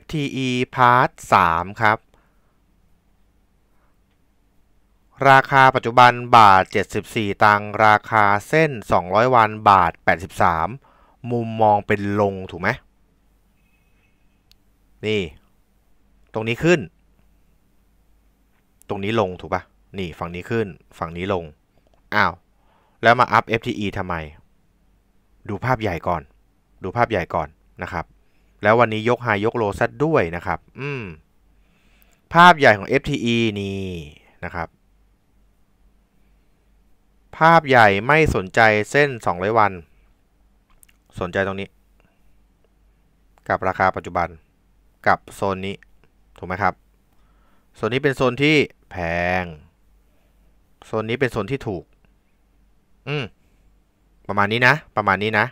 FTE Part 3 ครับ ราคาปัจจุบันบาท 74ตังราคาเส้น 200 วันบาท 83 มุมมองเป็นลงถูกไหมนี่ ตรงนี้ขึ้น ตรงนี้ลงถูกปะนี่ฝั่งนี้ขึ้น ฝั่งนี้ลง อ้าว แล้วมาอัพ FTE ทำไม ดูภาพใหญ่ก่อน ดูภาพใหญ่ก่อนนะครับแล้ววันนี้ยกไฮยกโลซัดด้วยนะครับ อืม ภาพใหญ่ของ FTE นี่ นะครับ ภาพใหญ่ไม่สนใจเส้น 200 วัน สนใจตรงนี้ กับราคาปัจจุบัน กับโซนนี้ ถูกไหมครับ โซนนี้เป็นโซนที่แพง โซนนี้เป็นโซนที่ถูก อืม ประมาณนี้นะ ประมาณนี้นะ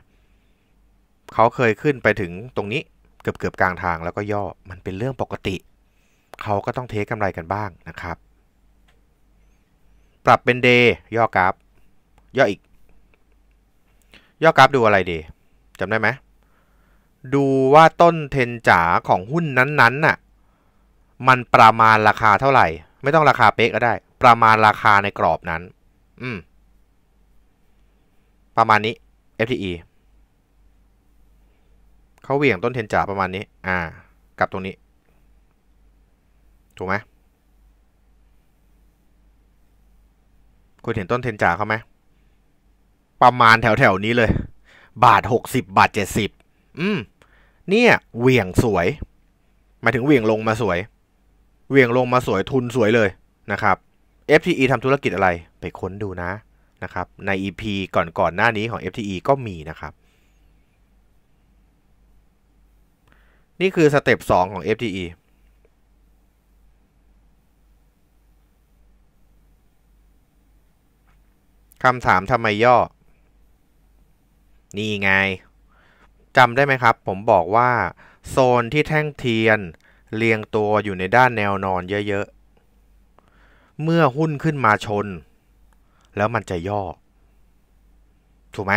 เขาเคยขึ้นไปถึงตรงนี้เกือบเกือบกลางทางแล้วก็ย่อ มันเป็นเรื่องปกติ เขาก็ต้องเทคกำไรกันบ้างนะครับ ปรับเป็นเดย์ย่อกราฟย่ออีกย่อกราฟดูอะไรดีจำได้ไหมดูว่าต้นเทนจ๋าของหุ้นนั้นๆ น่ะมันประมาณราคาเท่าไหร่ ไม่ต้องราคาเป๊ะก็ได้ ประมาณราคาในกรอบนั้นอืมประมาณนี้ FTE เขาเหวี่ยงต้นเทนจ่าประมาณนี้ อ่า กลับตรงนี้ ถูกไหมคุณเห็นต้นเทนจ่าเขาไหมประมาณแถวแถวนี้เลย บาทหกสิบบาทเจ็ดสิบอืมเนี่ยเหวี่ยงสวยหมายถึงเหวี่ยงลงมาสวยเหวี่ยงลงมาสวยทุนสวยเลยนะครับ FTE ทำธุรกิจอะไรไปค้นดูนะนะครับใน EP ก่อนก่อนหน้านี้ของ FTE ก็มีนะครับนี่คือสเต็ปสองของ FTE คำถามทำไมย่อ นี่ไง จำได้ไหมครับ ผมบอกว่า โซนที่แท่งเทียน เรียงตัวอยู่ในด้านแนวนอนเยอะ ๆ เมื่อหุ้นขึ้นมาชน แล้วมันจะย่อ ถูกไหม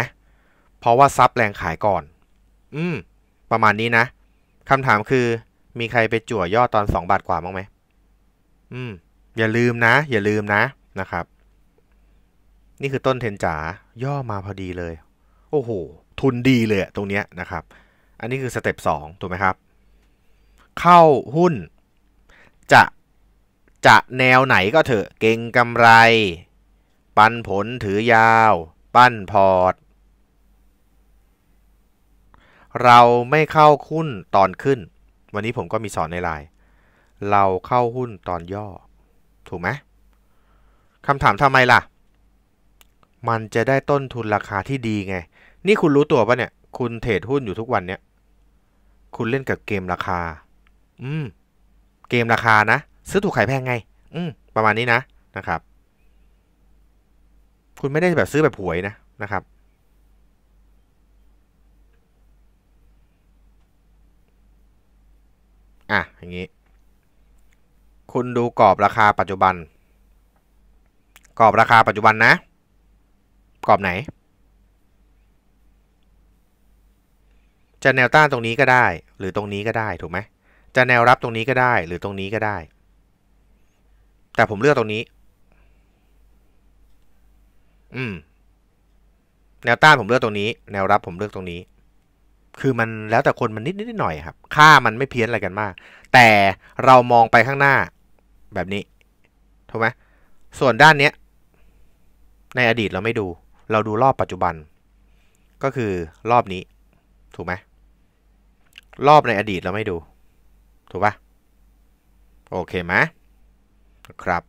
เพราะว่าซับแรงขายก่อน อืม ประมาณนี้นะคำถามคือมีใครไปจั่วย่อตอน2บาทกว่าบ้างไหมอืมอย่าลืมนะ อย่าลืมนะนะครับ นี่คือต้นเทนจ๋าย่อมาพอดีเลย โอ้โห ทุนดีเลยตรงเนี้ยนะครับ อันนี้คือสเต็ปสองถูกไหมครับ เข้าหุ้น จะจะแนวไหนก็เถอะ เก่งกำไร ปันผลถือยาว ปั้นพอร์ตเราไม่เข้าหุ้นตอนขึ้น วันนี้ผมก็มีสอนในไลน์เราเข้าหุ้นตอนย่อ ถูกไหมคำถามทำไมล่ะ มันจะได้ต้นทุนราคาที่ดีไง นี่คุณรู้ตัวปะเนี่ย คุณเทรดหุ้นอยู่ทุกวันเนี่ย คุณเล่นกับเกมราคา อืมเกมราคานะซื้อถูกขายแพงไง อืมประมาณนี้นะนะครับ คุณไม่ได้แบบซื้อแบบหวยนะนะครับอ่ะอย่างนี้คุณดูกรอบราคาปัจจุบันกรอบราคาปัจจุบันนะกรอบไหน จะแนวต้านตรงนี้ก็ได้หรือตรงนี้ก็ได้ถูกไหมจะแนวรับตรงนี้ก็ได้หรือตรงนี้ก็ได้แต่ผมเลือกตรงนี้ อืม แนวต้านผมเลือกตรงนี้แนวรับผมเลือกตรงนี้คือมันแล้วแต่คนมันนิดนิดหน่อยครับ ค่ามันไม่เพี้ยนอะไรกันมาก แต่เรามองไปข้างหน้าแบบนี้ถูกไหมส่วนด้านเนี้ย ในอดีตเราไม่ดู เราดูรอบปัจจุบัน ก็คือรอบนี้ ถูกไหมรอบในอดีตเราไม่ดู ถูกปะโอเคไหมครับ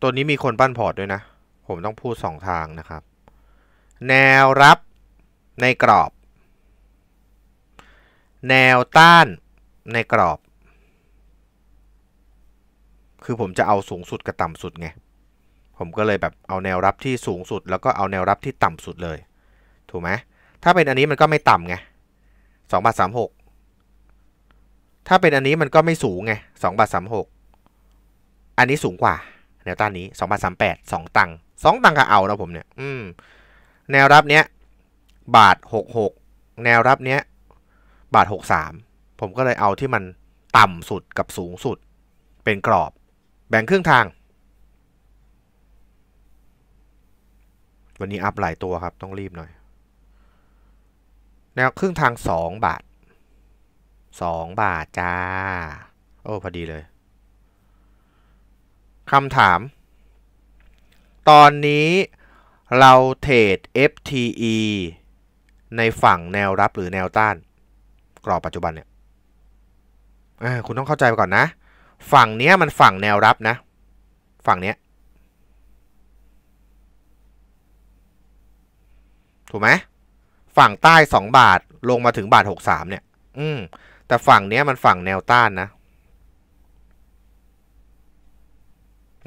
ตัวนี้มีคนปั้นพอร์ตด้วยนะ ผมต้องพูดสองทางนะครับแนวรับในกรอบ แนวต้านในกรอบ คือผมจะเอาสูงสุดกับต่ำสุดไง ผมก็เลยแบบเอาแนวรับที่สูงสุด แล้วก็เอาแนวรับที่ต่ำสุดเลย ถูกไหมถ้าเป็นอันนี้มันก็ไม่ต่ำไงสองบาทสามหกถ้าเป็นอันนี้มันก็ไม่สูง ไงสองบาทสามหกอันนี้สูงกว่า แนวต้านนี้สองบาทสามแปดสองตังสองตังก็เอานะผมเนี่ย อืมแนวรับเนี้ยบาทหกหกแนวรับเนี้ยบาทหกสามผมก็เลยเอาที่มันต่ำสุดกับสูงสุด เป็นกรอบ แบ่งครึ่งทาง วันนี้อัพหลายตัวครับต้องรีบหน่อย แนวครึ่งทางสองบาทสองบาทจ้า โอ้พอดีเลยคำถาม ตอนนี้เราเทรด FTE ในฝั่งแนวรับหรือแนวต้าน กรอบปัจจุบันเนี่ยคุณต้องเข้าใจไปก่อนนะ ฝั่งเนี้ยมันฝั่งแนวรับนะ ฝั่งเนี้ย ถูกไหมฝั่งใต้สองบาทลงมาถึงบาทหกสามเนี่ย อืมแต่ฝั่งเนี้ยมันฝั่งแนวต้านนะ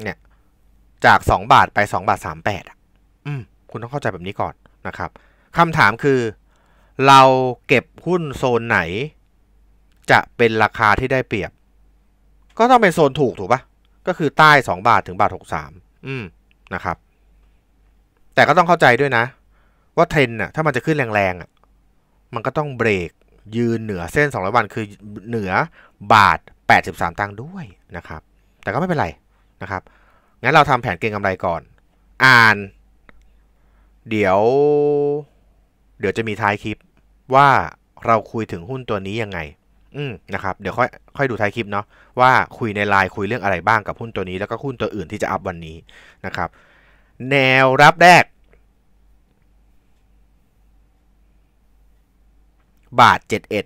เนี่ย จากสองบาทไปสองบาทสปดอะอืมคุณต้องเข้าใจแบบนี้ก่อนนะครับคำถามคือ เราเก็บหุ้นโซนไหน จะเป็นราคาที่ได้เปรียบ ก็ต้องเป็นโซนถูกถูกปะก็คือใต้ 2 บาทถึงบาทหกสาม อืม นะครับ แต่ก็ต้องเข้าใจด้วยนะ ว่าเทรนน่ะ ถ้ามันจะขึ้นแรงๆอ่ะ มันก็ต้องเบรกยืนเหนือเส้น 200วันคือเหนือบาท 83 ตังค์ด้วยนะครับ แต่ก็ไม่เป็นไรนะครับ งั้นเราทำแผนเก็งกำไรก่อน อ่านเดี๋ยว เดี๋ยวจะมีท้ายคลิปว่าเราคุยถึงหุ้นตัวนี้ยังไง อืมนะครับเดี๋ยวค่อย ค่อยดูท้ายคลิปเนาะว่าคุยในไลน์คุยเรื่องอะไรบ้างกับหุ้นตัวนี้ แล้วก็หุ้นตัวอื่นที่จะอัพวันนี้นะครับ แนวรับแรก บาทเเจ็ดอ็ด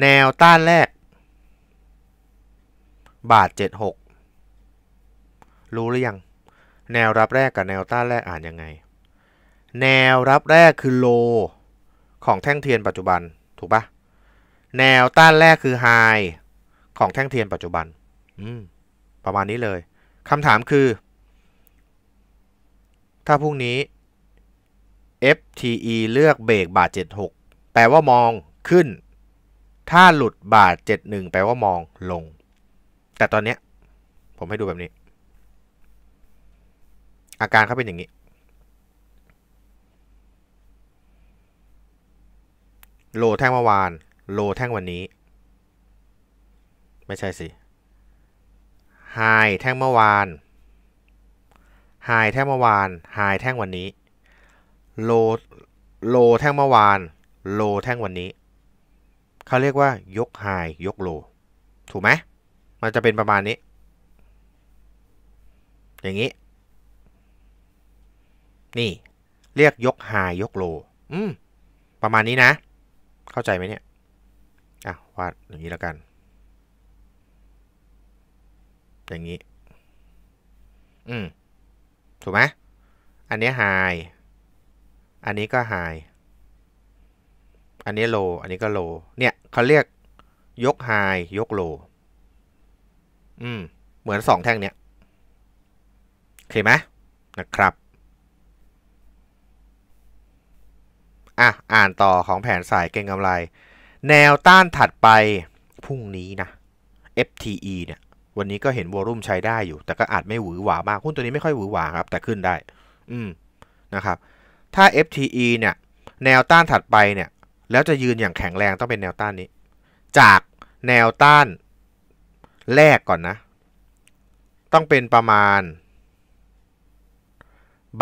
แนวต้านแรก บาทเจ็ดหกรู้หรือยังแนวรับแรกกับแนวต้านแรกอ่านยังไง แนวรับแรกคือโลของแท่งเทียนปัจจุบัน ถูกปะแนวต้านแรกคือไฮของแท่งเทียนปัจจุบันอืมประมาณนี้เลย คำถามคือ ถ้าพรุ่งนี้ FTE เลือกเบรกบาท 76 แปลว่ามองขึ้น ถ้าหลุดบาท 71 แปลว่ามองลง แต่ตอนเนี้ยผมให้ดูแบบนี้อาการเขาเป็นอย่างนี้ โลแท่งเมื่อวาน โลแท่งวันนี้ ไม่ใช่สิ ไฮแท่งเมื่อวาน ไฮแท่งเมื่อวาน ไฮแท่งวันนี้ โลโลแท่งเมื่อวาน โลแท่งวันนี้เขาเรียกว่ายกไฮยกโล ถูกไหมมันจะเป็นประมาณนี้ อย่างนี้นี่เรียกยกไฮยกโล อืมประมาณนี้นะ เข้าใจไหมเนี่ย อ่ะวาดอย่างนี้แล้วกัน อย่างนี้ อืมถูกไหมอันนี้ไฮ อันนี้ก็ไฮ อันนี้โล อันนี้ก็โล เนี่ยเขาเรียก ยกไฮยกโล อืม เหมือนสองแท่งเนี้ยโอเคไหมนะครับอ่ะอ่านต่อของแผนสายเก่งกำไร แนวต้านถัดไป พรุ่งนี้นะ FTE เนี่ยวันนี้ก็เห็นวอลุ่มใช้ได้อยู่ แต่ก็อาจไม่หวือหวามาก หุ้นตัวนี้ไม่ค่อยหวือหวาครับ แต่ขึ้นได้ อืมนะครับถ้า FTE เนี่ยแนวต้านถัดไปเนี่ยแล้วจะยืนอย่างแข็งแรงต้องเป็นแนวต้านนี้ จากแนวต้านแรกก่อนนะ ต้องเป็นประมาณ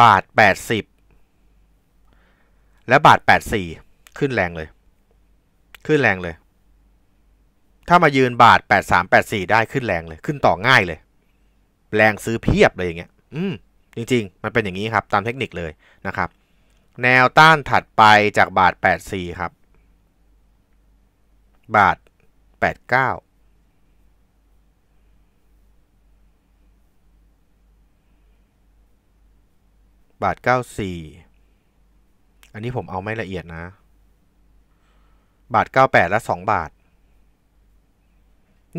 บาท 80แล้วบาทแปดสี่ขึ้นแรงเลย ขึ้นแรงเลย ถ้ามายืนบาทแปดสามแปดสี่ได้ขึ้นแรงเลย ขึ้นต่อง่ายเลยแรงซื้อเพียบเลยอย่างเงี้ย อืม จริง ๆ มันเป็นอย่างนี้ครับ ตามเทคนิคเลยนะครับ แนวต้านถัดไปจากบาทแปดสี่ครับ บาทแปดเก้าบาทเก้าสี่อันนี้ผมเอาไม่ละเอียดนะ บาท98และ 2 บาท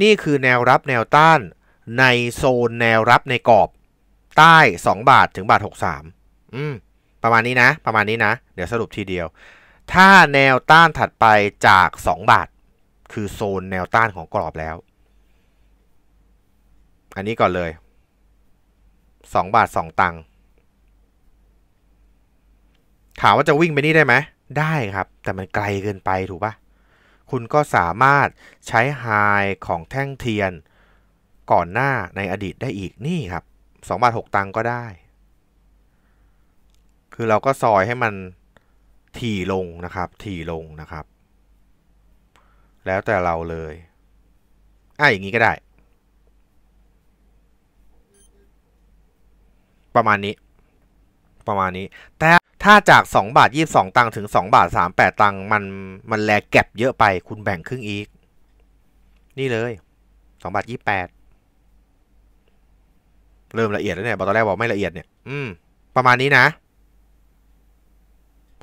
นี่คือแนวรับแนวต้าน ในโซนแนวรับในกรอบ ใต้ 2 บาทถึงบาท 63อืมประมาณนี้นะ ประมาณนี้นะ เดี๋ยวสรุปทีเดียว ถ้าแนวต้านถัดไปจาก 2 บาท คือโซนแนวต้านของกรอบแล้ว อันนี้ก่อนเลย 2 บาท 2 ตังค์ถามว่าจะวิ่งไปนี่ได้ไหม ได้ครับ แต่มันไกลเกินไปถูกปะคุณก็สามารถใช้ไฮของแท่งเทียนก่อนหน้าในอดีตได้อีกนี่ครับ2บาท6ตังก็ได้ คือเราก็ซอยให้มันถี่ลงนะครับ ถี่ลงนะครับ แล้วแต่เราเลย อ่ะ อย่างนี้ก็ได้ ประมาณนี้ ประมาณนี้ แต่ถ้าจาก2บาท22 ตังค์ถึง2บาท38 ตังค์มันมันแลกแก็บเยอะไป คุณแบ่งครึ่งอีก นี่เลย2บาท28เริ่มละเอียดแล้วเนี่ย บอกตอนแรกบอกไม่ละเอียดเนี่ย อืมประมาณนี้นะ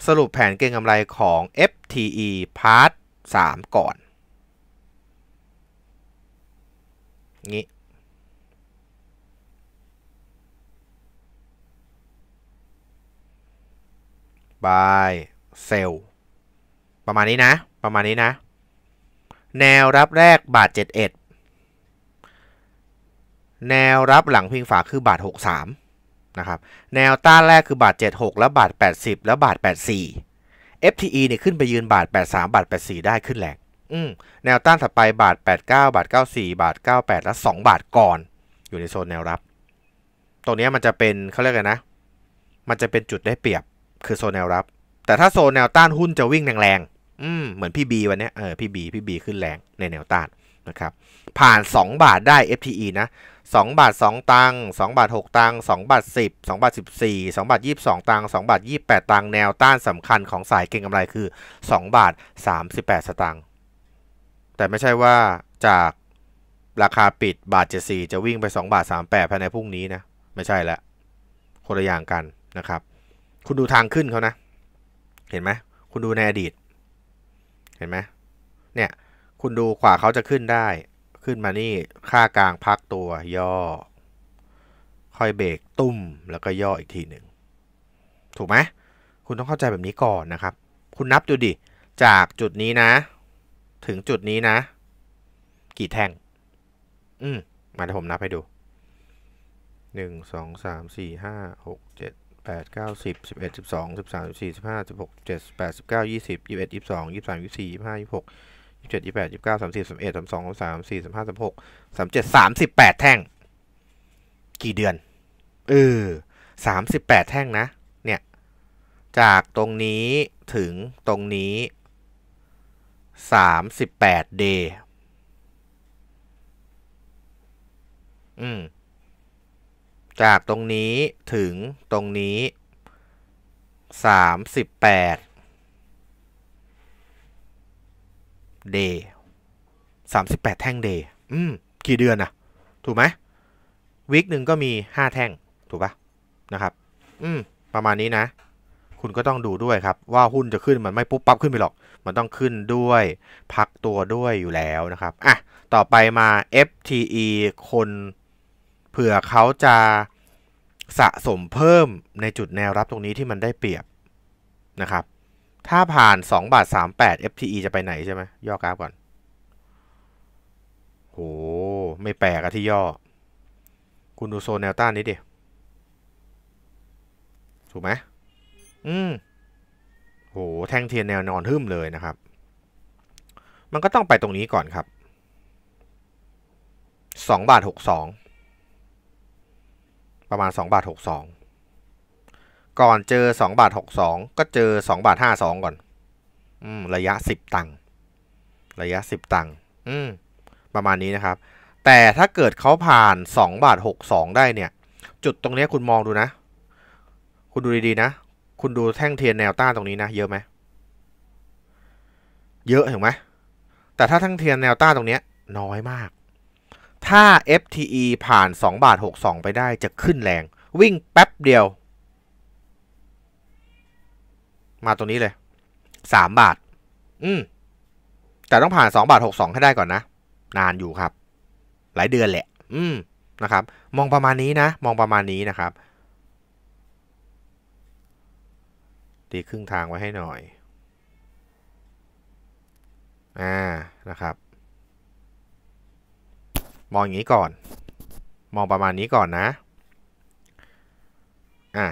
สรุปแผนเก็งกำไรของ FTE Part 3 ก่อนงี้ by sell ประมาณนี้นะ ประมาณนี้นะ แนวรับแรกบาท71 แนวรับหลังพิงฝาคือบาท63นะครับแนวต้านแรกคือบาท 76 แล้วบาท80แล้วบาท84 FTE เนี่ยขึ้นไปยืนบาท 83 บาท84 ได้ขึ้นแรงอืมแนวต้านถัดไปบาท89 บาท94 บาท 98 และ2บาทก่อน อยู่ในโซนแนวรับ ตรงนี้มันจะเป็นเขาเรียกกันนะ มันจะเป็นจุดได้เปรียบคือโซนแนวรับ แต่ถ้าโซนแนวต้านหุ้นจะวิ่งแรงๆอืมเหมือนพี่บีวันนี้เออ พี่บี พี่บีขึ้นแรงในแนวต้านนะครับ ผ่าน 2 บาทได้ FTE นะ 2 บาท 2 ตังค์2บาท 6 ตังค์2บาท10 2บาท14 2บาท22ตังค์2บาท28 ตังค์แนวต้านสำคัญของสายเก็งกำไรคือ 2 บาท 38 สตังค์แต่ไม่ใช่ว่าจากราคาปิดบาท 74 จะวิ่งไป 2 บาท38ภายในพรุ่งนี้นะ ไม่ใช่ละคนละอย่างกันนะครับคุณดูทางขึ้นเขานะ เห็นไหม คุณดูในอดีต เห็นไหมเนี่ย คุณดูขวาเขาจะขึ้นได้ ขึ้นมานี่ ค่ากลางพักตัว ย่อ ค่อยเบรกตุ้มแล้วก็ย่ออีกทีหนึ่ง ถูกไหม คุณต้องเข้าใจแบบนี้ก่อนนะครับ คุณนับดูดิ จากจุดนี้นะ ถึงจุดนี้นะ กี่แท่ง อืมมาเดี๋ยวผมนับให้ดู หนึ่ง สอง สาม สี่ ห้า หก เจ็ด8 9 10 11 12 13 14 15 16 17 18 19 20 21 22 23 24 25 26 27 28 29 30 31 32 33 34 35 36 37 38แท่ง กี่เดือน เออ38 แท่งนะ เนี่ย จากตรงนี้ถึงตรงนี้38เดย์อืมจากตรงนี้ถึงตรงนี้ 38เดย์38แท่งเดย์อืมกี่เดือนอะถูกไหม วิกหนึ่งก็มี 5 แท่งถูกปะนะครับ อืมประมาณนี้นะ คุณก็ต้องดูด้วยครับ ว่าหุ้นจะขึ้นมันไม่ปุ๊บปั๊บขึ้นไปหรอก มันต้องขึ้นด้วย พักตัวด้วยอยู่แล้วนะครับอ่ะต่อไปมา FTE คนผื่อเขาจะสะสมเพิ่มในจุดแนวรับตรงนี้ที่มันได้เปรียบนะครับ ถ้าผ่าน2บาท38 FTE จะไปไหนใช่ไหมย่อกราฟก่อน โห ไม่แปลกอะที่ย่อ คุณดูโซนแนวต้านนี้ดิ ถูกไหม อืม โห แท่งเทียนแนวนอนหึ่มเลยนะครับ มันก็ต้องไปตรงนี้ก่อนครับ2บาท62ประมาณ2บาท62ก่อนเจอ2บาท62 ก็เจอ2บาท52 ก่อนอืมระยะ 10ตังค์ระยะ 10ตังค์อืม ประมาณนี้นะครับ แต่ถ้าเกิดเขาผ่าน2บาท62ได้เนี่ย จุดตรงนี้คุณมองดูนะ คุณดูดีๆนะ คุณดูแท่งเทียนแนวต้านตรงนี้นะ เยอะไหมเยอะเห็นไหมแต่ถ้าแท่งเทียนแนวต้านตรงนี้น้อยมากถ้า FTE ผ่าน2บาท62 ไปได้ จะขึ้นแรง วิ่งแป๊บเดียว มาตรงนี้เลย 3 บาท อืมแต่ต้องผ่าน2บาท62 ให้ได้ก่อนนะ นานอยู่ครับ หลายเดือนแหละ อืม นะครับ มองประมาณนี้นะ มองประมาณนี้นะครับ ตีครึ่งทางไว้ให้หน่อย อ่านะครับมองอย่างนี้ก่อน มองประมาณนี้ก่อนนะ อ่ะ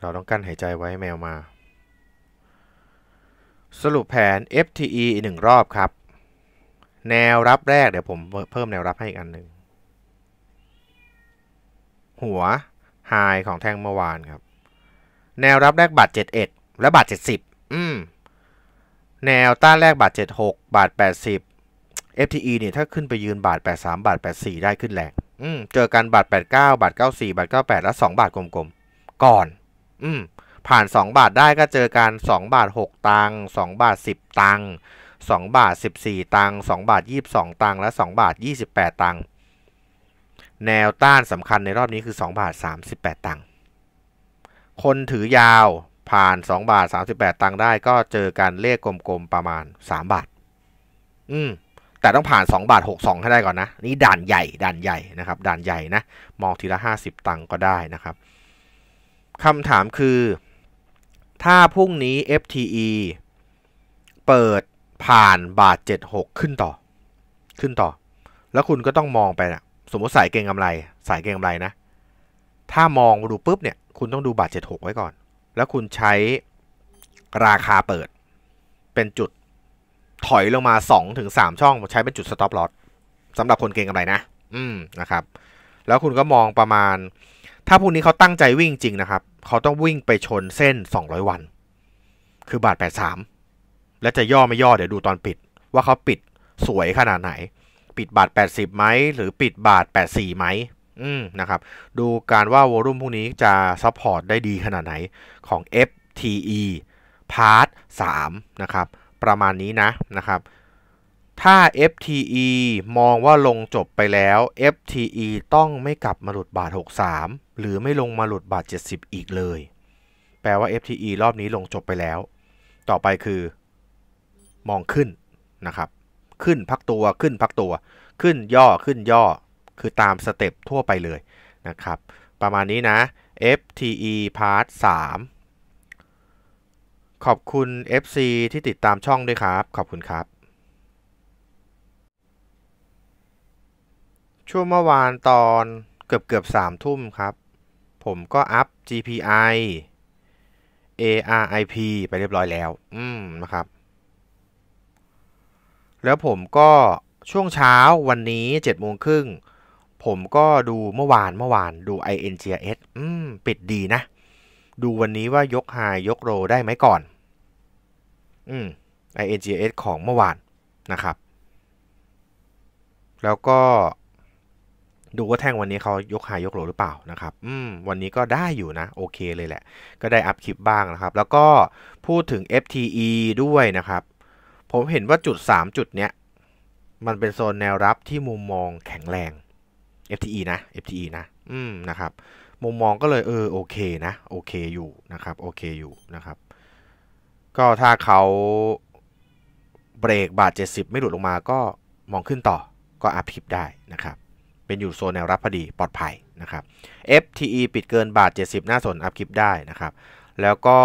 เราต้องกั้นหายใจไว้แมวมา สรุปแผน FTE หนึ่งรอบครับ แนวรับแรก เดี๋ยวผมเพิ่มแนวรับให้อีกอันหนึ่ง หัวไฮของแท่งเมื่อวานครับ แนวรับแรกบาท71 และบาท70 อืมแนวต้านแรกบาท76บาท80 FTE เนี่ยถ้าขึ้นไปยืนบาท83บาท84 ได้ขึ้นแรงอืมเจอกันบาท89บาท94บาท98 แล้ว2บาทกลมๆ ก่อน อืมผ่าน 2 บาทได้ก็เจอกัน2บาท6ตังค์2บาท10ตังค์2บาท14ตังค์2บาท22ตังค์และ2บาท28 ตังค์แนวต้านสำคัญในรอบนี้คือ2บาท38 ตังค์คนถือยาวผ่าน 2บาท38 ตังค์ได้ก็เจอกันเลขกลมๆ ประมาณ 3 บาท อืมแต่ต้องผ่าน 2 บาท62 ให้ได้ก่อนนะ นี่ด่านใหญ่ ด่านใหญ่นะครับด่านใหญ่นะมองทีละ50 ตังค์ก็ได้นะครับคำถามคือ ถ้าพรุ่งนี้ FTE เปิดผ่านบาท 76 ขึ้นต่อ ขึ้นต่อ แล้วคุณก็ต้องมองไปนะสมมติสายเกงกำไรสายเกงกำไรนะถ้ามองดูปุ๊บเนี่ยคุณต้องดูบาท 76 ไว้ก่อนแล้วคุณใช้ราคาเปิด เป็นจุดถอยลงมา 2-3 ช่อง ใช้เป็นจุด สต็อปลอตสำหรับคนเก่งกำไรนะ อืมนะครับ แล้วคุณก็มองประมาณ ถ้าพวกนี้เขาตั้งใจวิ่งจริงนะครับ เขาต้องวิ่งไปชนเส้น 200 วัน คือบาท 83 และจะย่อไม่ย่อเดี๋ยวดูตอนปิด ว่าเขาปิดสวยขนาดไหน ปิดบาท 80ไหม หรือปิดบาท 84ไหมอืมนะครับดูการว่าโวลุ่มพวกนี้จะซัพพอร์ตได้ดีขนาดไหนของ FTE Part 3นะครับ ประมาณนี้นะนะครับถ้า FTE มองว่าลงจบไปแล้ว FTE ต้องไม่กลับมาหลุดบาท 63 หรือไม่ลงมาหลุดบาท 70 อีกเลย แปลว่า FTE รอบนี้ลงจบไปแล้ว ต่อไปคือ มองขึ้นนะครับขึ้นพักตัวขึ้นพักตัว ขึ้นย่อขึ้นย่อคือตามสเต็ปทั่วไปเลยนะครับ ประมาณนี้นะ FTE Part 3 ขอบคุณ FC ที่ติดตามช่องด้วยครับ ขอบคุณครับ ช่วงเมื่อวานตอนเกือบเกือบสามทุ่มครับ ผมก็อัพ GPI ARIP ไปเรียบร้อยแล้วอืมนะครับ แล้วผมก็ช่วงเช้าวันนี้7จ็ดโมงครึ่งผมก็ดูเมื่อวานเมื่อวานดู INGS อืมปิดดีนะ ดูวันนี้ว่ายกไฮยกโรได้ไหมก่อน อืม INGS ของเมื่อวานนะครับ แล้วก็ดูว่าแท่งวันนี้เขายกไฮยกโรหรือเปล่านะครับ อืม วันนี้ก็ได้อยู่นะ โอเคเลยแหละ ก็ได้อัพคลิปบ้างนะครับ แล้วก็พูดถึง FTE ด้วยนะครับ ผมเห็นว่าจุด3จุดเนี้ยมันเป็นโซนแนวรับที่มุมมองแข็งแรง FTE นะ FTE นะ อืมนะครับมุมมองก็เลยเออโอเคนะ โอเคอยู่นะครับโอเคอยู่นะครับ ก็ถ้าเขาเบรกบาท 70 ไม่หลุดลงมาก็มองขึ้นต่อก็อัพพิบได้นะครับ เป็นอยู่โซนแนวรับพอดีปลอดภัยนะครับ FTE ปิดเกินบาท 70 หน้าสนอัพคลิปได้นะครับ แล้วก็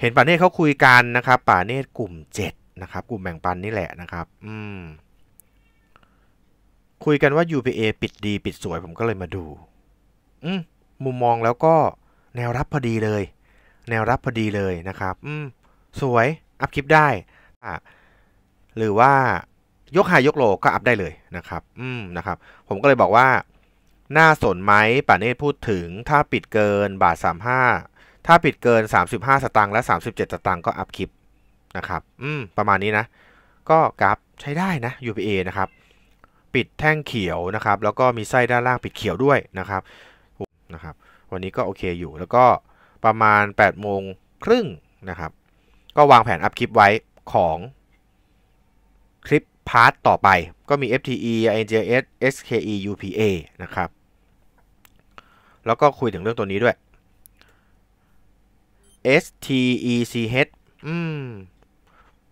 เห็นป่าเนตเขาคุยกันนะครับ ป่าเนตกลุ่ม 7 นะครับ กลุ่มแบ่งปันนี่แหละนะครับ อืมคุยกันว่า UPA ปิดดีปิดสวยผมก็เลยมาดู อืมมุมมองแล้วก็แนวรับพอดีเลย แนวรับพอดีเลยนะครับ อืมสวยอัพคลิปได้อ่ะหรือว่ายกหายยกโลก็อัพได้เลยนะครับ อืมนะครับ ผมก็เลยบอกว่าน่าสนไหมป่าเนตพูดถึงถ้าปิดเกินบาท 35 ถ้าปิดเกิน 35 สตางค์และ 37 สตางค์ก็อัพคลิปนะครับ อืมประมาณนี้นะ ก็กราฟใช้ได้นะ UPA นะครับปิดแท่งเขียวนะครับ แล้วก็มีไส้ด้านล่างปิดเขียวด้วยนะครับนะครับ วันนี้ก็โอเคอยู่แล้วก็ประมาณ8โมงครึ่งนะครับ ก็วางแผนอัพคลิปไว้ของคลิปพาร์ทต่อไป ก็มี FTE INJS SKE UPA นะครับ แล้วก็คุยถึงเรื่องตัวนี้ด้วย STECH อืม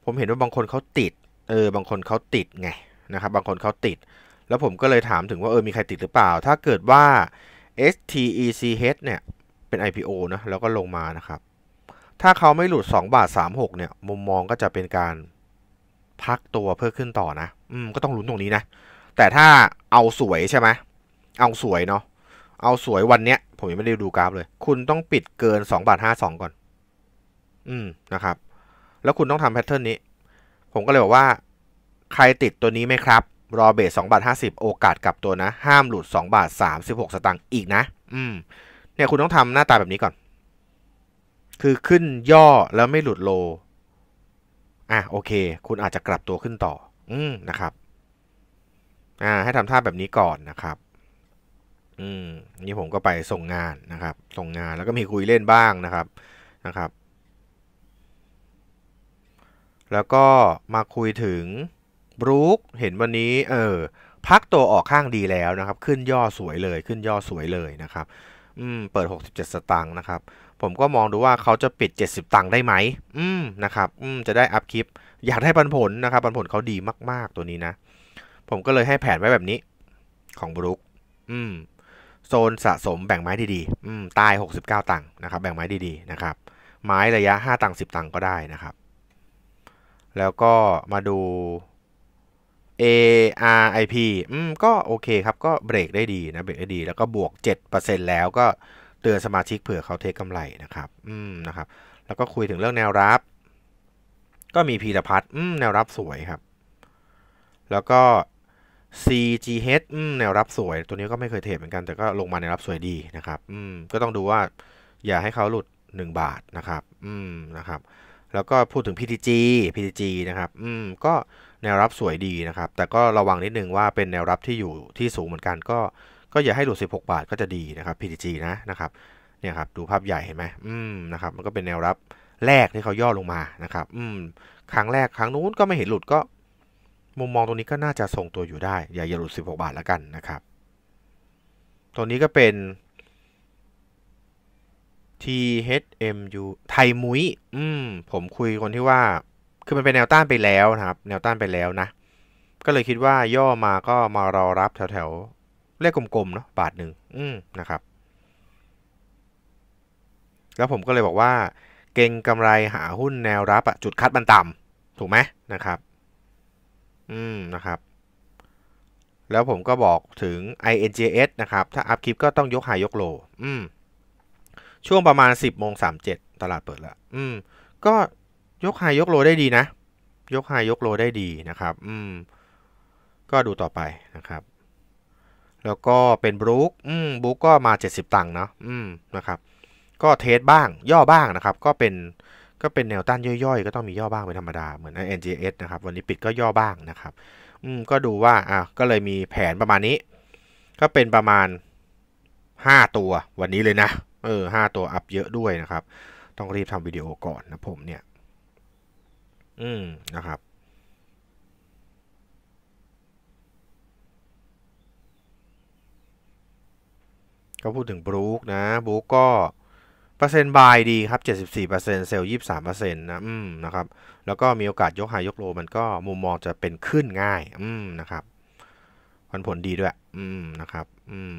ผมเห็นว่าบางคนเขาติดเออบางคนเขาติดไงนะครับบางคนเขาติด แล้วผมก็เลยถามถึงว่าเออมีใครติดหรือเปล่า ถ้าเกิดว่า STECH เนี่ยเป็น IPO นะแล้วก็ลงมานะครับ ถ้าเขาไม่หลุด 2 บาท36เนี่ยมุมมองก็จะเป็นการ พักตัวเพื่อขึ้นต่อนะ อืม ก็ต้องลุ้นตรงนี้นะ แต่ถ้าเอาสวยใช่ไหม เอาสวยเนาะเอาสวยวันเนี้ยผมยังไม่ได้ดูกราฟเลย คุณต้องปิดเกิน 2บาท52ก่อน อืมนะครับ แล้วคุณต้องทำแพทเทิร์นนี้ ผมก็เลยบอกว่าใครติดตัวนี้ไหมครับ รอเบส2บาท50 โอกาสกลับตัวนะ ห้ามหลุด2บาท36สตางค์อีกนะ อืม เนี่ยคุณต้องทำหน้าตาแบบนี้ก่อน คือขึ้นย่อแล้วไม่หลุดโล อ่ะโอเค คุณอาจจะกลับตัวขึ้นต่อ อืมนะครับ อ่า ให้ทำท่าแบบนี้ก่อนนะครับอืมนี่ผมก็ไปส่งงานนะครับ ส่งงานแล้วก็มีคุยเล่นบ้างนะครับนะครับ แล้วก็มาคุยถึงบรูคเห็นวันนี้ เออ พักตัวออกข้างดีแล้วนะครับ ขึ้นย่อสวยเลยขึ้นย่อสวยเลยนะครับ อืม เปิด67สตางค์นะครับ ผมก็มองดูว่าเขาจะปิด 70 ตังค์ได้ไหมอืมนะครับ อืมจะได้อัพคลิป อยากได้ปันผลนะครับปันผลเขาดีมากๆตัวนี้นะผมก็เลยให้แผนไว้แบบนี้ ของบรูคอืมโซนสะสมแบ่งไม้ดีๆอืมตาย69 ตังค์นะครับ แบ่งไม้ดีๆนะครับ ไม้ระยะ5ตังค์10 ตังค์ก็ได้นะครับ แล้วก็มาดู ARIP อืม ก็โอเคครับ ก็เบรกได้ดีนะ เบรกได้ดี แล้วก็บวก 7%แล้วก็เตือนสมาชิกเผื่อเขาเทคกำไรนะครับ อืม นะครับ แล้วก็คุยถึงเรื่องแนวรับ ก็มีพีรพัฒน์อืม แนวรับสวยครับ แล้วก็ CGH อืม แนวรับสวย ตัวนี้ก็ไม่เคยเทรดเหมือนกัน แต่ก็ลงมาแนวรับสวยดีนะครับ อืม ก็ต้องดูว่า อย่าให้เขาหลุด 1 บาทนะครับ อืม นะครับ แล้วก็พูดถึง PTG PTG นะครับ อืม ก็แนวรับสวยดีนะครับ แต่ก็ระวังนิดนึงว่าเป็นแนวรับที่อยู่ที่สูงเหมือนกันก็ ก็อย่าให้หลุด 16 บาทก็จะดีนะครับ PTG นะนะครับ เนี่ยครับ ดูภาพใหญ่เห็นไหมอืมนะครับมันก็เป็นแนวรับแรกที่เขาย่อลงมานะครับ อืมครั้งแรกครั้งนู้นก็ไม่เห็นหลุดก็มุมมองตรงนี้ก็น่าจะทรงตัวอยู่ได้ อย่าอย่าหลุด 16 บาทแล้วกันนะครับตัวนี้ก็เป็น THMU ไทยมุ้ย อืมผมคุยคนที่ว่าคือมันเป็นแนวต้านไปแล้วนะครับ แนวต้านไปแล้วนะ ก็เลยคิดว่าย่อมาก็มารอรับแถวแถวเลขกลมๆเนาะบาทหนึ่ง อืมนะครับ แล้วผมก็เลยบอกว่า เก่งกำไรหาหุ้นแนวรับอะจุดคัดมันต่ำถูกไหมนะครับ อืมนะครับ แล้วผมก็บอกถึง INJS นะครับ ถ้าอัพคลิปก็ต้องยกหายกโล อืม ช่วงประมาณ10โมง37ตลาดเปิด แล้วอืม ก็ยกไฮยกโลได้ดีนะ ยกไฮยกโลได้ดีนะครับ อืม ก็ดูต่อไปนะครับ แล้วก็เป็นบรู๊คอืมบรู๊คก็มา 70 ตังค์เนาะ อืม นะครับ ก็เทสบ้าง ย่อบ้างนะครับ ก็เป็น ก็เป็นแนวต้านย่อยๆ ก็ต้องมีย่อบ้างเป็นธรรมดา เหมือน NGS นะครับ วันนี้ปิดก็ย่อบ้างนะครับ อืม ก็ดูว่า อ่ะ ก็เลยมีแผนประมาณนี้ ก็เป็นประมาณ 5 ตัววันนี้เลยนะ เออห้าตัวอัพเยอะด้วยนะครับ ต้องรีบทำวิดีโอก่อนนะผมเนี่ยอืม นะครับ ก็พูดถึงบรูคนะบรูคก็ เปอร์เซ็นต์บายดีครับ 74%เซลล์ 23%นต์นะอืม นะครับ แล้วก็มีโอกาสยกายยกโลมันก็มุมมองจะเป็นขึ้นง่าย อืม นะครับผลผลดีด้วย อืมนะครับ อืม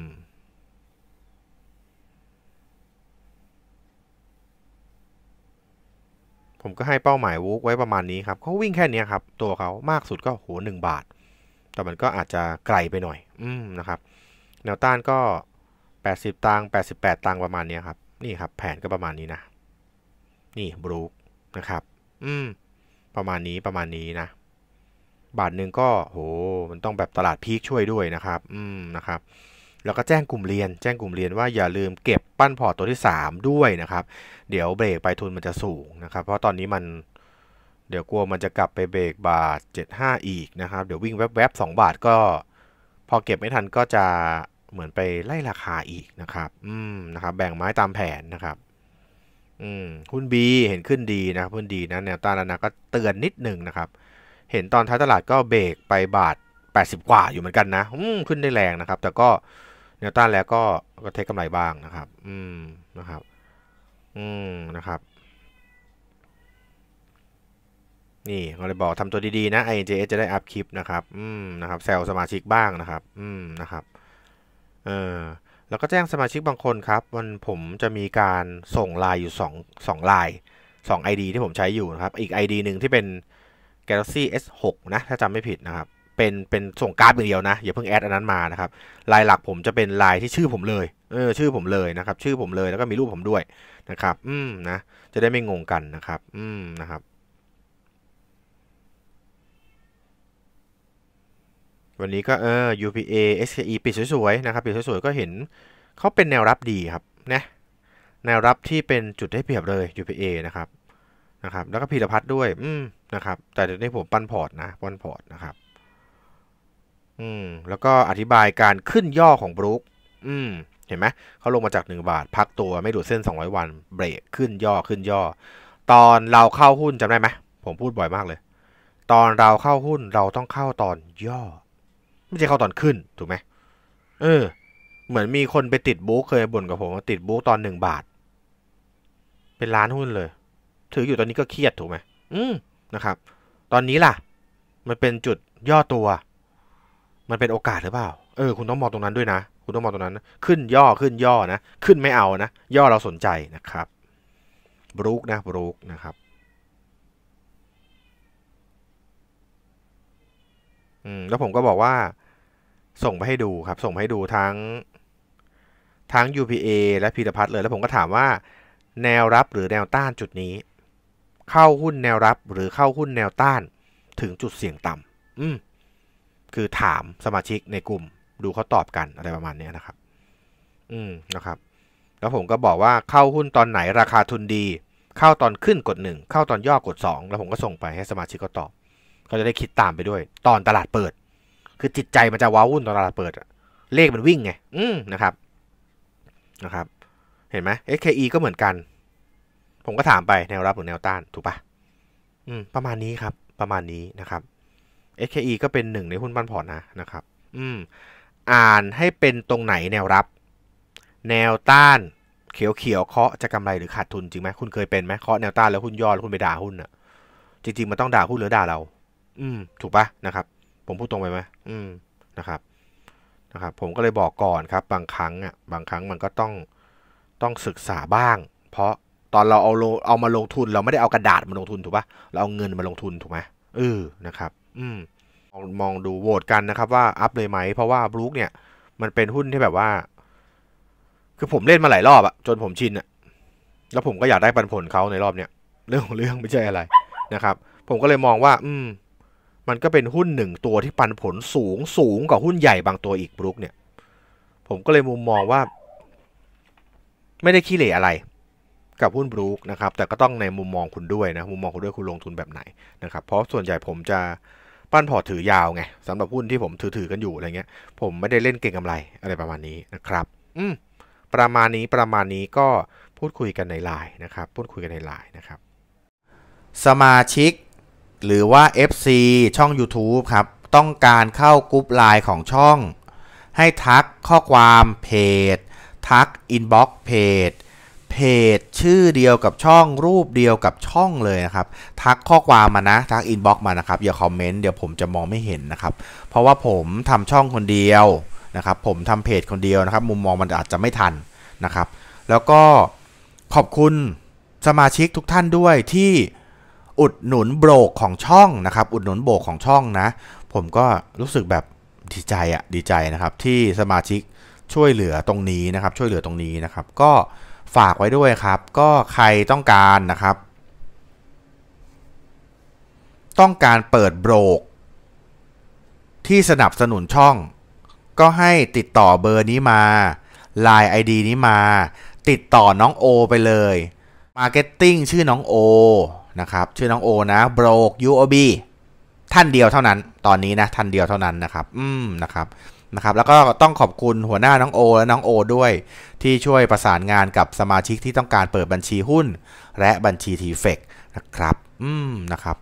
ผมก็ให้เป้าหมายวูกไว้ประมาณนี้ครับเขาวิ่งแค่นี้ครับ ตัวเขามากสุดก็โหหนึ่งบาท แต่มันก็อาจจะไกลไปหน่อย อืมนะครับแนวต้านก็ 80ตังค์88ตังค์ประมาณนี้ครับ นี่ครับ แผนก็ประมาณนี้นะ นี่บรูกนะครับ อืม ประมาณนี้ประมาณนี้นะ บาทหนึ่งก็โหมันต้องแบบตลาดพีคช่วยด้วยนะครับ อืมนะครับแล้วก็แจ้งกลุ่มเรียน แจ้งกลุ่มเรียนว่าอย่าลืมเก็บปั้นพอร์ตตัวที่ 3 ด้วยนะครับ เดี๋ยวเบรกไปทุนมันจะสูงนะครับ เพราะตอนนี้มัน เดี๋ยวกลัวมันจะกลับไปเบรกบาท75อีกนะครับเดี๋ยววิ่งแวบๆ2บาทก็ พอเก็บไม่ทันก็จะเหมือนไปไล่ราคาอีกนะครับ อืมนะครับแบ่งไม้ตามแผนนะครับอืมหุ้นบีเห็นขึ้นดีนะครับหุ้นดีนะแนวต้านนะก็เตือนนิดหนึ่งนะครับ เห็นตอนท้ายตลาดก็เบรกไปบาท 80 กว่าอยู่เหมือนกันนะ อืมขึ้นได้แรงนะครับ แต่ก็แนวต้านแล้วก็ก็เทคกำไรบ้างนะครับ อืม นะครับ อืม นะครับ นี่เราเลยบอกทำตัวดีๆนะ INJS จะได้อัพคลิปนะครับ อืม นะครับ แซลสมาชิกบ้างนะครับ อืม นะครับ เออแล้วก็แจ้งสมาชิกบางคนครับ วันผมจะมีการส่งไลน์อยู่2 2ไลน์2 ID ที่ผมใช้อยู่นะครับ อีก ID หนึ่งที่เป็น Galaxy S6 นะ ถ้าจำไม่ผิดนะครับเป็นเป็นส่งกราฟอย่างเดียวนะอย่าเพิ่งแอดอันนั้นมานะครับลายหลักผมจะเป็นลายที่ชื่อผมเลยเออชื่อผมเลยนะครับ ชื่อผมเลยแล้วก็มีรูปผมด้วยนะครับ อืมนะ จะได้ไม่งงกันนะครับ อืมนะครับ วันนี้ก็เออ UPA SKE ปิดสวยๆนะครับปิดสวยๆก็เห็นเขาเป็นแนวรับดีครับนะแนวรับที่เป็นจุดได้เปรียบเลย UPA นะครับนะครับแล้วก็พีรพัฒน์ด้วย อืมนะครับแต่เดี๋ยวนี้ผมปั้นพอร์ตนะปั้นพอร์ตนะครับอืมแล้วก็อธิบายการขึ้นย่อของบรูคอืมเห็นไหมเขาลงมาจาก1บาท พักตัวไม่ดูดเส้น200 วัน เบรกขึ้นย่อขึ้นย่อ ตอนเราเข้าหุ้นจำได้ไหมผมพูดบ่อยมากเลย ตอนเราเข้าหุ้นเราต้องเข้าตอนย่อ ไม่ใช่เข้าตอนขึ้นถูกไหม เออ เหมือนมีคนไปติดบุ๊กเคยบ่นกับผมว่าติดบุ๊กตอนหนึ่งบาท เป็นล้านหุ้นเลย ถืออยู่ตอนนี้ก็เครียดถูกไหมอืม นะครับ ตอนนี้ล่ะ มันเป็นจุดย่อตัวมันเป็นโอกาสหรือเปล่า เออ คุณต้องมองตรงนั้นด้วยนะ คุณต้องมองตรงนั้น ขึ้นย่อ ขึ้นย่อนะ ขึ้นไม่เอานะ ย่อเราสนใจนะครับ บรูกนะ บรูกนะครับ อืม แล้วผมก็บอกว่า ส่งไปให้ดูครับ ส่งให้ดูทั้ง ทั้ง UPA และพีรพัฒน์เลย แล้วผมก็ถามว่า แนวรับหรือแนวต้านจุดนี้ เข้าหุ้นแนวรับหรือเข้าหุ้นแนวต้านถึงจุดเสี่ยงต่ำอืมคือถามสมาชิกในกลุ่มดูเขาตอบกันอะไรประมาณนี้นะครับ อืมนะครับ แล้วผมก็บอกว่าเข้าหุ้นตอนไหนราคาทุนดี เข้าตอนขึ้นกดหนึ่ง เข้าตอนย่อกดสอง แล้วผมก็ส่งไปให้สมาชิกเขาตอบเขาจะได้คิดตามไปด้วย ตอนตลาดเปิด คือจิตใจมันจะว้าวุ่นตอนตลาดเปิดเลขมันวิ่งไง อืมนะครับ นะครับ เห็นไหม SKE ก็เหมือนกัน ผมก็ถามไปแนวรับหรือแนวต้านถูกปะอืม ประมาณนี้ครับ ประมาณนี้นะครับ SKE ก็เป็นหนึ่งในหุ้นปันผ่อนนะนะครับ อืมอ่านให้เป็นตรงไหนแนวรับ แนวต้าน เขียวเขียวเคาะจะกำไรหรือขาดทุน จริงไหมคุณเคยเป็นไหมเคาะแนวต้านแล้วหุ้นย่อแล้วคุณไปด่าหุ้นอะจริง ๆมันต้องด่าหุ้นหรือด่าเรา อืมถูกปะนะครับ ผมพูดตรงไปไหมอืมนะครับนะครับ ผมก็เลยบอกก่อนครับ บางครั้งอ่ะบางครั้งมันก็ต้องต้องศึกษาบ้าง เพราะตอนเราเอาเอามาลงทุน เราไม่ได้เอากระดาษมาลงทุน ถูกปะเราเอาเงินมาลงทุนถูกไหมเออนะครับอืมมองดูโหวตกันนะครับว่าอัพเลยไหม เพราะว่าบรูคเนี่ย มันเป็นหุ้นที่แบบว่า คือผมเล่นมาหลายรอบอะจนผมชินอะแล้วผมก็อยากได้ปันผลเขาในรอบเนี้ยเรื่องของเรื่องไม่ใช่อะไรนะครับ ผมก็เลยมองว่า อืม มันก็เป็นหุ้นหนึ่งตัวที่ปันผลสูงสูงกว่าหุ้นใหญ่บางตัวอีกบรูคเนี่ย ผมก็เลยมุมมองว่า ไม่ได้ขี้เหร่อะไร กับหุ้นบรูคนะครับ แต่ก็ต้องในมุมมองคุณด้วยนะมุมมองคุณด้วยคุณลงทุนแบบไหนนะครับ เพราะส่วนใหญ่ผมจะปั้นพอถือยาวไงสำหรับหุ้นที่ผมถือถือกันอยู่อะไรเงี้ยผมไม่ได้เล่นเก่งกำไรอะไรประมาณนี้นะครับอืมประมาณนี้ประมาณนี้ก็พูดคุยกันในไลน์นะครับ พูดคุยกันในไลน์นะครับ สมาชิก หรือว่า FC ช่อง YouTube ครับ ต้องการเข้ากรุ๊ปไลน์ของช่อง ให้ทักข้อความเพจ ทักอินบ็อกซ์เพจเพจชื่อเดียวกับช่องรูปเดียวกับช่องเลยนะครับ ทักข้อความมานะ ทักอินบ็อกซ์มานะครับอย่าคอมเมนต์เดี๋ยวผมจะมองไม่เห็นนะครับ เพราะว่าผมทำช่องคนเดียวนะครับผมทำเพจคนเดียวนะครับ มุมมองมันอาจจะไม่ทันนะครับ แล้วก็ขอบคุณสมาชิกทุกท่านด้วยที่อุดหนุนโบรกของช่องนะครับ อุดหนุนโบรกของช่องนะ ผมก็รู้สึกแบบดีใจอะดีใจนะครับที่สมาชิกช่วยเหลือตรงนี้นะครับ ช่วยเหลือตรงนี้นะครับก็ฝากไว้ด้วยครับ ก็ใครต้องการนะครับ ต้องการเปิดโบรก ที่สนับสนุนช่อง ก็ให้ติดต่อเบอร์นี้มา Line ID นี้มา ติดต่อน้องโอไปเลย Marketing ชื่อน้องโอนะครับ ชื่อน้องโอนะโบรก UOB ท่านเดียวเท่านั้น ตอนนี้นะท่านเดียวเท่านั้นนะครับ อืมนะครับนะครับแล้วก็ต้องขอบคุณหัวหน้าน้องโอและน้องโอด้วย ที่ช่วยประสานงานกับสมาชิกที่ต้องการเปิดบัญชีหุ้น และบัญชีทีเฟกนะครับ อืมนะครับ